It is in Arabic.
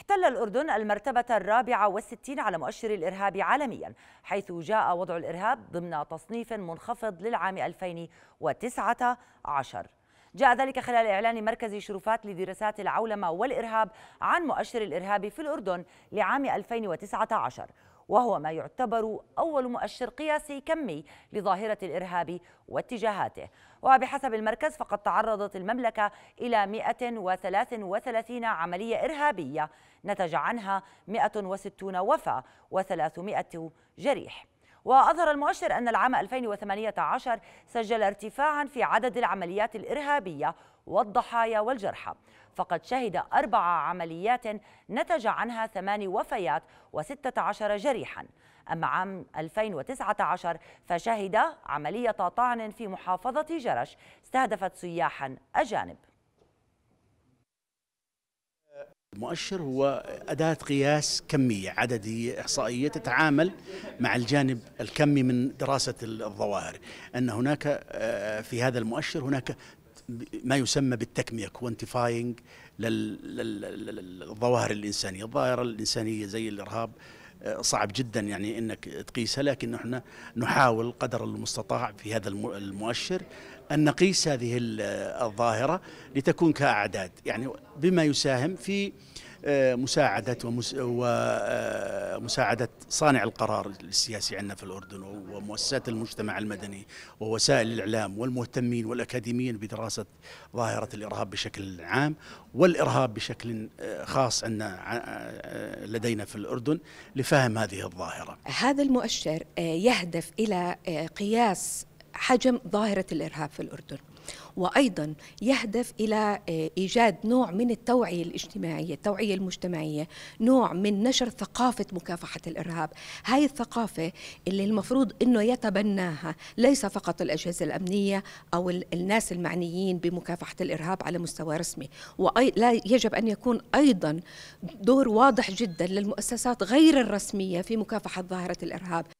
احتل الأردن المرتبة الرابعة والستين على مؤشر الإرهاب عالميا حيث جاء وضع الإرهاب ضمن تصنيف منخفض للعام 2019 جاء ذلك خلال إعلان مركز شرفات لدراسات العولمة والإرهاب عن مؤشر الإرهاب في الأردن لعام 2019 وهو ما يعتبر أول مؤشر قياسي كمي لظاهرة الإرهاب واتجاهاته وبحسب المركز فقد تعرضت المملكة إلى 133 عملية إرهابية نتج عنها 160 وفاة و300 جريح وأظهر المؤشر أن العام 2018 سجل ارتفاعا في عدد العمليات الإرهابية والضحايا والجرحى فقد شهد أربع عمليات نتج عنها ثمان وفيات و16 جريحا أما عام 2019 فشهد عملية طعن في محافظة جرش استهدفت سياحا أجانب المؤشر هو أداة قياس كمية عددية إحصائية تتعامل مع الجانب الكمي من دراسة الظواهر أن هناك آه، في هذا المؤشر هناك ما يسمى بالتكمية كوانتيفاينج للظواهر الإنسانية الظاهرة الإنسانية زي الإرهاب صعب جدا يعني انك تقيسها لكن احنا نحاول قدر المستطاع في هذا المؤشر ان نقيس هذه الظاهره لتكون كاعداد يعني بما يساهم في آه، مساعده ومس... و آه، مساعدة صانع القرار السياسي عندنا في الأردن ومؤسسات المجتمع المدني ووسائل الإعلام والمهتمين والأكاديميين بدراسة ظاهرة الإرهاب بشكل عام والإرهاب بشكل خاص عندنا آه، لدينا في الأردن لفهم هذه الظاهرة هذا المؤشر آه، يهدف إلى آه، قياس حجم ظاهرة الإرهاب في الأردن وايضا يهدف الى آه، ايجاد نوع من التوعيه الاجتماعيه، التوعيه المجتمعيه، نوع من نشر ثقافه مكافحه الارهاب، هاي الثقافه اللي المفروض انه يتبناها ليس فقط الاجهزه الامنيه او الناس المعنيين بمكافحه الارهاب على مستوى رسمي، ولا يجب ان يكون ايضا دور واضح جدا للمؤسسات غير الرسميه في مكافحه ظاهره الارهاب.